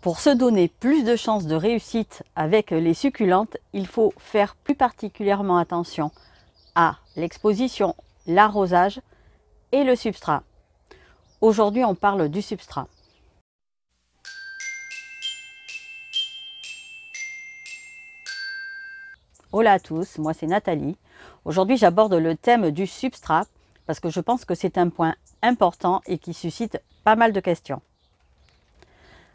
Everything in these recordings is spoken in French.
Pour se donner plus de chances de réussite avec les succulentes, il faut faire plus particulièrement attention à l'exposition, l'arrosage et le substrat. Aujourd'hui, on parle du substrat. Hola à tous, moi c'est Nathalie. Aujourd'hui, j'aborde le thème du substrat parce que je pense que c'est un point important et qui suscite pas mal de questions.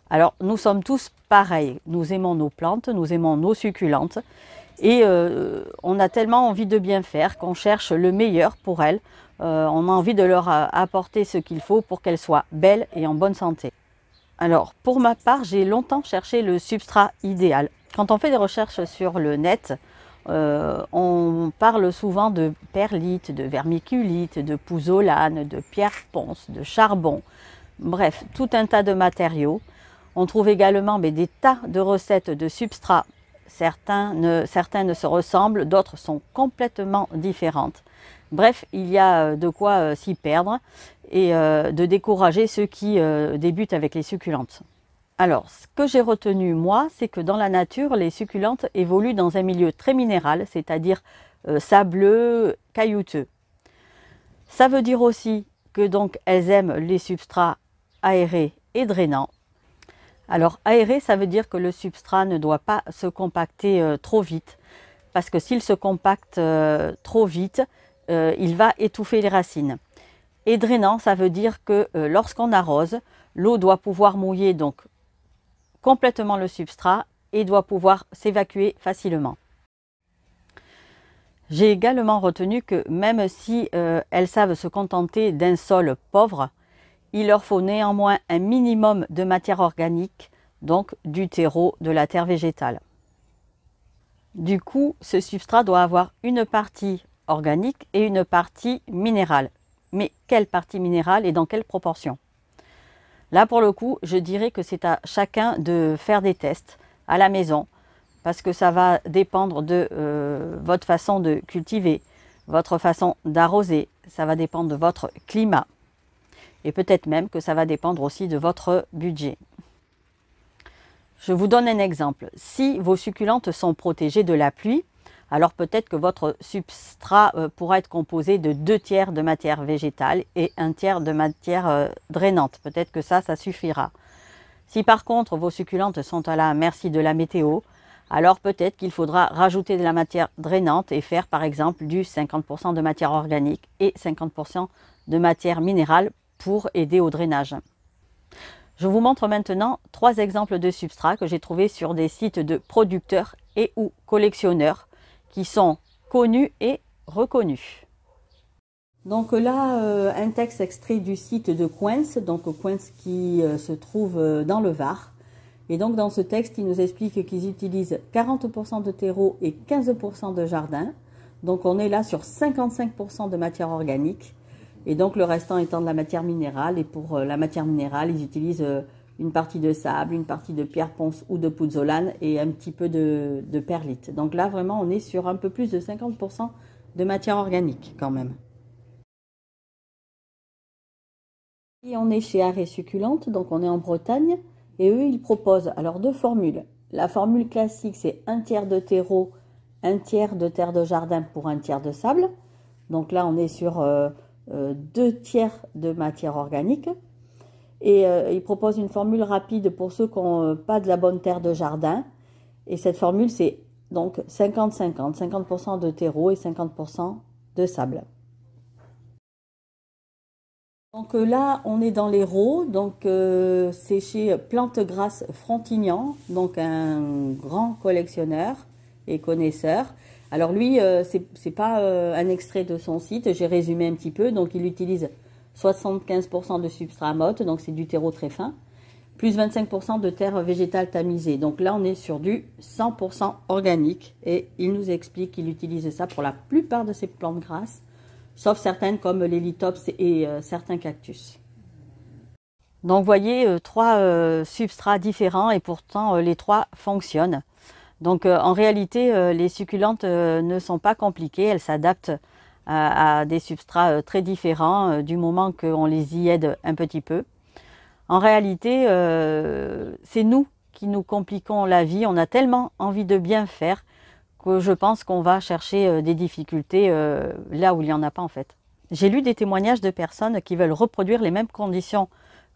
Alors nous sommes tous pareils, nous aimons nos plantes, nous aimons nos succulentes et euh, on a tellement envie de bien faire qu'on cherche le meilleur pour elles, euh, on a envie de leur euh, apporter ce qu'il faut pour qu'elles soient belles et en bonne santé. Alors pour ma part j'ai longtemps cherché le substrat idéal. Quand on fait des recherches sur le net, on parle souvent de perlite, de vermiculite, de pouzzolane, de pierre ponce, de charbon, bref, tout un tas de matériaux. On trouve également des tas de recettes de substrats. Certains ne, se ressemblent, d'autres sont complètement différentes. Bref, il y a euh, de quoi euh, s'y perdre et euh, de décourager ceux qui débutent avec les succulentes. Alors, ce que j'ai retenu moi, c'est que dans la nature, les succulentes évoluent dans un milieu très minéral, c'est-à-dire sableux, caillouteux. Ça veut dire aussi que donc elles aiment les substrats aérés et drainants alors aéré, ça veut dire que le substrat ne doit pas se compacter euh, trop vite, parce que s'il se compacte euh, trop vite, euh, il va étouffer les racines. Et drainant, ça veut dire que lorsqu'on arrose, l'eau doit pouvoir mouiller donc complètement le substrat et doit pouvoir s'évacuer facilement. J'ai également retenu que même si elles savent se contenter d'un sol pauvre, il leur faut néanmoins un minimum de matière organique, donc du terreau, de la terre végétale. Du coup, ce substrat doit avoir une partie organique et une partie minérale. Mais quelle partie minérale et dans quelle proportion Là, pour le coup, je dirais que c'est à chacun de faire des tests à la maison, parce que ça va dépendre de euh, votre façon de cultiver, votre façon d'arroser, ça va dépendre de votre climat et peut-être même que ça va dépendre aussi de votre budget. Je vous donne un exemple. Si vos succulentes sont protégées de la pluie, alors peut-être que votre substrat euh, pourra être composé de deux tiers de matière végétale et un tiers de matière euh, drainante. Peut-être que ça, ça suffira. Si par contre vos succulentes sont à la merci de la météo, alors peut-être qu'il faudra rajouter de la matière drainante et faire par exemple du 50% de matière organique et 50% de matière minérale pour aider au drainage. Je vous montre maintenant trois exemples de substrats que j'ai trouvés sur des sites de producteurs et ou collectionneurs qui sont connus et reconnus. Donc là, euh, un texte extrait du site de Coins, donc Coins qui euh, se trouve euh, dans le Var. Et donc dans ce texte, il nous explique qu'ils utilisent 40% de terreau et 15% de jardin. Donc on est là sur 55% de matière organique et donc le restant étant de la matière minérale. Et pour euh, la matière minérale, ils utilisent euh, une partie de sable, une partie de pierre ponce ou de pouzzolane et un petit peu de, perlite. Donc là, vraiment, on est sur un peu plus de 50% de matière organique quand même. Et on est chez Arrêt Succulente, donc on est en Bretagne, et eux, ils proposent alors deux formules. La formule classique, c'est un tiers de terreau, un tiers de terre de jardin pour un tiers de sable. Donc là, on est sur euh, euh, deux tiers de matière organique. Et euh, il propose une formule rapide pour ceux qui n'ont euh, pas de la bonne terre de jardin. Et cette formule, c'est donc 50-50, 50%, de terreau et 50% de sable. Donc là, on est dans les rots, donc c'est chez Plante Grasse Frontignan, donc un grand collectionneur et connaisseur. Alors lui, euh, ce n'est pas euh, un extrait de son site, j'ai résumé un petit peu. Donc il utilise 75% de substrat motte, donc c'est du terreau très fin, plus 25% de terre végétale tamisée. Donc là, on est sur du 100% organique et il nous explique qu'il utilise ça pour la plupart de ses plantes grasses, sauf certaines comme les lithops et euh, certains cactus. Donc vous voyez, trois substrats différents et pourtant les trois fonctionnent. Donc euh, en réalité, euh, les succulentes euh, ne sont pas compliquées, elles s'adaptent à, des substrats très différents du moment qu'on les y aide un petit peu. En réalité, c'est nous qui nous compliquons la vie, on a tellement envie de bien faire que je pense qu'on va chercher des difficultés là où il n'y en a pas en fait. J'ai lu des témoignages de personnes qui veulent reproduire les mêmes conditions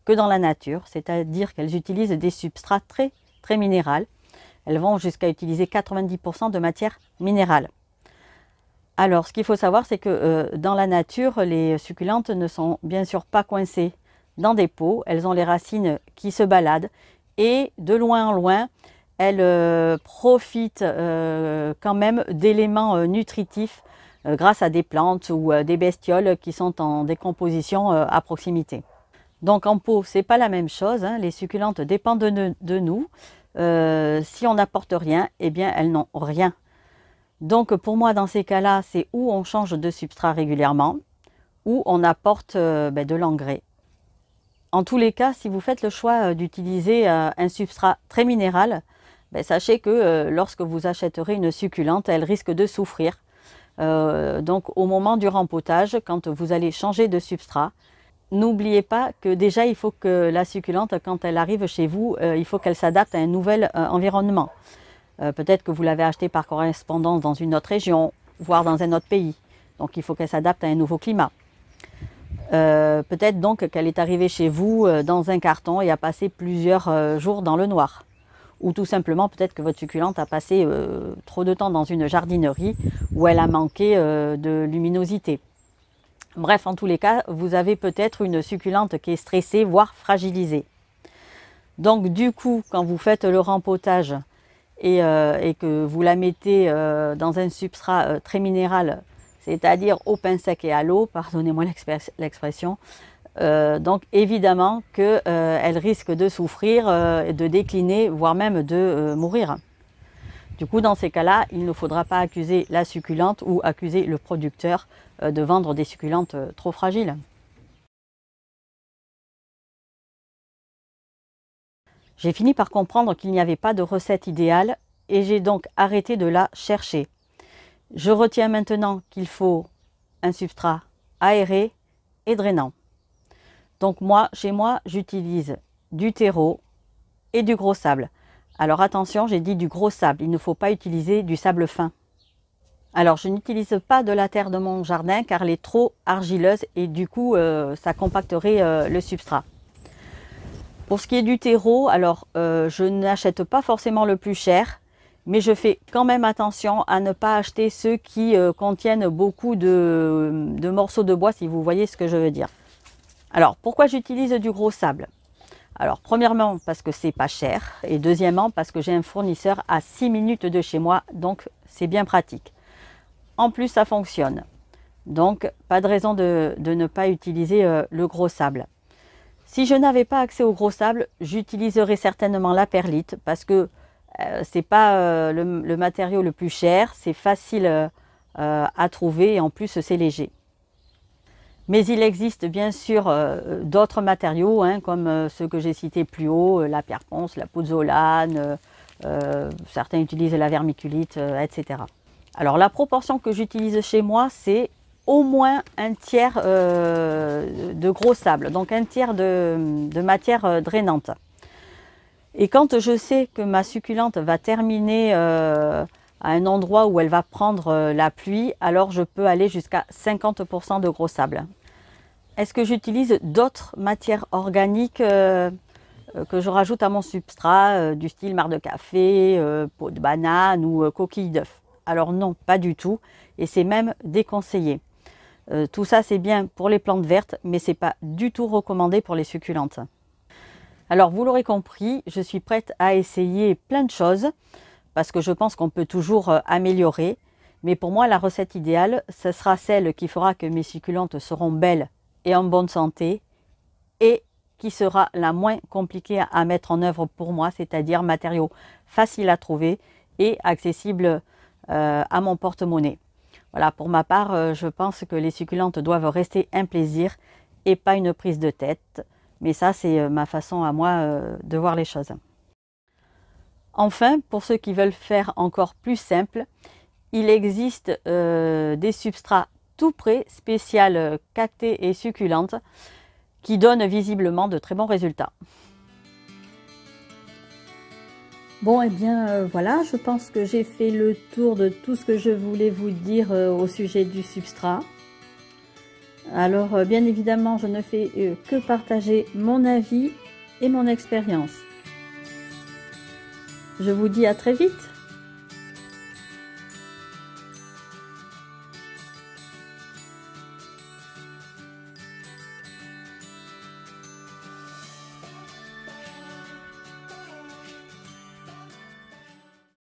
que dans la nature, c'est-à-dire qu'elles utilisent des substrats très, très minérales elles vont jusqu'à utiliser 90% de matière minérale. Alors, ce qu'il faut savoir, c'est que euh, dans la nature, les succulentes ne sont bien sûr pas coincées dans des pots. Elles ont les racines qui se baladent et de loin en loin, elles euh, profitent euh, quand même d'éléments nutritifs grâce à des plantes ou des bestioles qui sont en décomposition à proximité. Donc en pot, c'est pas la même chose. Hein. Les succulentes dépendent de nous. Euh, si on n'apporte rien, eh bien elles n'ont rien. Donc pour moi, dans ces cas-là, c'est où on change de substrat régulièrement, ou on apporte euh, ben, de l'engrais. En tous les cas, si vous faites le choix euh, d'utiliser un substrat très minéral, ben, sachez que lorsque vous achèterez une succulente, elle risque de souffrir. donc au moment du rempotage, quand vous allez changer de substrat, N'oubliez pas que déjà, il faut que la succulente, quand elle arrive chez vous, euh, il faut qu'elle s'adapte à un nouvel euh, environnement. Euh, peut-être que vous l'avez acheté par correspondance dans une autre région, voire dans un autre pays. Donc, il faut qu'elle s'adapte à un nouveau climat. Peut-être donc qu'elle est arrivée chez vous dans un carton et a passé plusieurs jours dans le noir ou tout simplement peut-être que votre succulente a passé trop de temps dans une jardinerie où elle a manqué de luminosité. Bref, en tous les cas, vous avez peut-être une succulente qui est stressée, voire fragilisée. Donc du coup, quand vous faites le rempotage et, euh, que vous la mettez euh, dans un substrat euh, très minéral, c'est-à-dire au pin sec et à l'eau, pardonnez-moi l'expression, donc évidemment qu'elle risque de souffrir, de décliner, voire même de mourir. Du coup, dans ces cas-là, il ne faudra pas accuser la succulente ou accuser le producteur euh, de vendre des succulentes euh, trop fragiles. J'ai fini par comprendre qu'il n'y avait pas de recette idéale et j'ai donc arrêté de la chercher. Je retiens maintenant qu'il faut un substrat aéré et drainant. Donc moi, chez moi, j'utilise du terreau et du gros sable. Alors attention, j'ai dit du gros sable, il ne faut pas utiliser du sable fin. Alors je n'utilise pas de la terre de mon jardin car elle est trop argileuse et du coup euh, ça compacterait euh, le substrat. Pour ce qui est du terreau, alors euh, je n'achète pas forcément le plus cher, mais je fais quand même attention à ne pas acheter ceux qui contiennent beaucoup de morceaux de bois si vous voyez ce que je veux dire. Alors pourquoi j'utilise du gros sable alors premièrement parce que c'est pas cher et deuxièmement parce que j'ai un fournisseur à 6 minutes de chez moi donc c'est bien pratique. En plus ça fonctionne. Donc pas de raison de, ne pas utiliser euh, le gros sable. Si je n'avais pas accès au gros sable, j'utiliserais certainement la perlite parce que ce euh, c'est pas euh, le, matériau le plus cher, c'est facile à trouver et en plus c'est léger. Mais il existe bien sûr euh, d'autres matériaux, hein, comme euh, ceux que j'ai cités plus haut, euh, la pierre ponce, la pouzzolane. certains utilisent la vermiculite, etc. Alors la proportion que j'utilise chez moi, c'est au moins un tiers de gros sable, donc un tiers de, de matière drainante. Et quand je sais que ma succulente va terminer à un endroit où elle va prendre la pluie, alors je peux aller jusqu'à 50% de gros sable. Est-ce que j'utilise d'autres matières organiques euh, euh, que je rajoute à mon substrat, euh, du style marc de café, peau de banane ou coquille d'œuf Alors non, pas du tout, et c'est même déconseillé. tout ça c'est bien pour les plantes vertes, mais c'est pas du tout recommandé pour les succulentes. Alors vous l'aurez compris, je suis prête à essayer plein de choses parce que je pense qu'on peut toujours améliorer. Mais pour moi, la recette idéale, ce sera celle qui fera que mes succulentes seront belles en bonne santé et qui sera la moins compliquée à mettre en œuvre pour moi, c'est-à-dire matériaux faciles à trouver et accessibles euh, à mon porte-monnaie. Voilà, pour ma part, euh, je pense que les succulentes doivent rester un plaisir et pas une prise de tête. Mais ça, c'est euh, ma façon à moi de voir les choses. Enfin, pour ceux qui veulent faire encore plus simple, il existe des substrats tout près, spécial euh, cactée et succulente, qui donne visiblement de très bons résultats. Bon, et eh bien euh, voilà, je pense que j'ai fait le tour de tout ce que je voulais vous dire euh, au sujet du substrat. Alors, bien évidemment, je ne fais que partager mon avis et mon expérience. Je vous dis à très vite